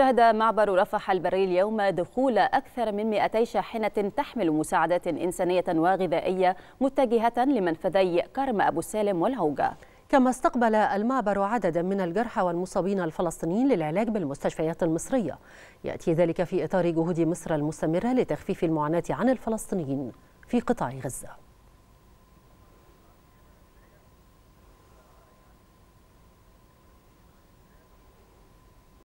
شهد معبر رفح البري اليوم دخول أكثر من 200 شاحنة تحمل مساعدات إنسانية وغذائية متجهة لمنفذي كرم أبو سالم والهوجة كما استقبل المعبر عددا من الجرحى والمصابين الفلسطينيين للعلاج بالمستشفيات المصرية يأتي ذلك في إطار جهود مصر المستمرة لتخفيف المعاناة عن الفلسطينيين في قطاع غزة